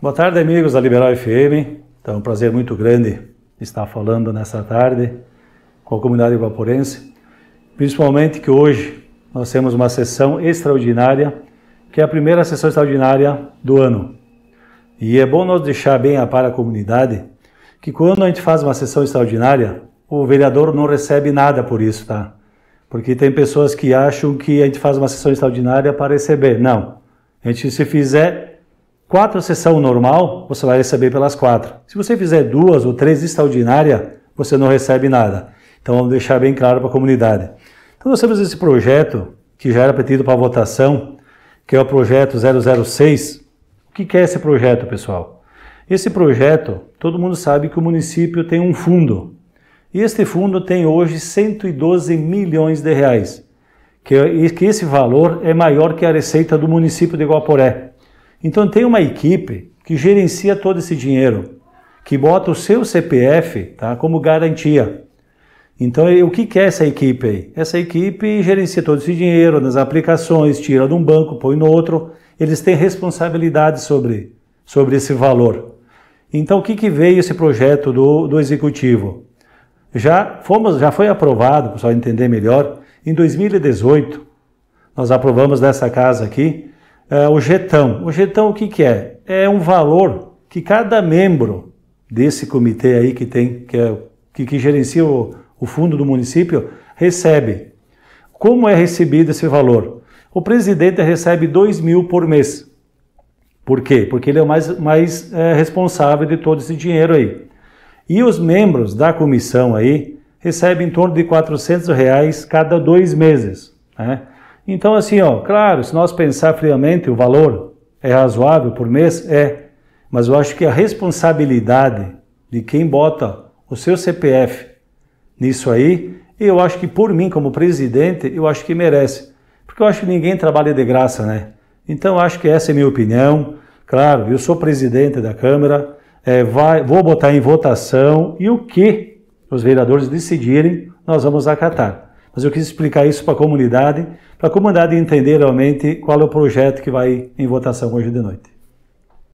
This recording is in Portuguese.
Boa tarde, amigos da Liberal FM. Então, é um prazer muito grande estar falando nessa tarde com a comunidade vaporense, principalmente que hoje nós temos uma sessão extraordinária, que é a primeira sessão extraordinária do ano. E é bom nós deixar bem a para a comunidade que quando a gente faz uma sessão extraordinária, o vereador não recebe nada por isso, tá? Porque tem pessoas que acham que a gente faz uma sessão extraordinária para receber. Não. A gente, se fizer Quatro sessão normal, você vai receber pelas quatro. Se você fizer duas ou três extraordinária, você não recebe nada. Então vamos deixar bem claro para a comunidade. Então nós temos esse projeto que já era pedido para votação, que é o projeto 006. O que é esse projeto, pessoal? Esse projeto, todo mundo sabe que o município tem um fundo. E este fundo tem hoje 112 milhões de reais. Que, é, que esse valor é maior que a receita do município de Guaporé. Então tem uma equipe que gerencia todo esse dinheiro, que bota o seu CPF tá, como garantia. Então, o que é essa equipe aí? Essa equipe gerencia todo esse dinheiro nas aplicações, tira de um banco, põe no outro. Eles têm responsabilidade sobre, sobre esse valor. Então, o que, que veio esse projeto do, do executivo? Já, fomos, já foi aprovado, para o pessoal entender melhor, em 2018, nós aprovamos nessa casa aqui uh, o GETÃO. O jetão o que, que é? É um valor que cada membro desse comitê aí que tem, que, é, que, que gerencia o, o fundo do município, recebe. Como é recebido esse valor? O presidente recebe 2 mil por mês. Por quê? Porque ele é o mais, mais é, responsável de todo esse dinheiro aí. E os membros da comissão aí recebem em torno de 400 reais cada dois meses. Né? Então, assim, ó, claro, se nós pensar friamente, o valor é razoável por mês? É. Mas eu acho que a responsabilidade de quem bota o seu CPF nisso aí, eu acho que por mim, como presidente, eu acho que merece. Porque eu acho que ninguém trabalha de graça, né? Então, eu acho que essa é a minha opinião. Claro, eu sou presidente da Câmara, é, vai, vou botar em votação e o que os vereadores decidirem, nós vamos acatar. Mas eu quis explicar isso para a comunidade, para a comunidade entender realmente qual é o projeto que vai em votação hoje de noite.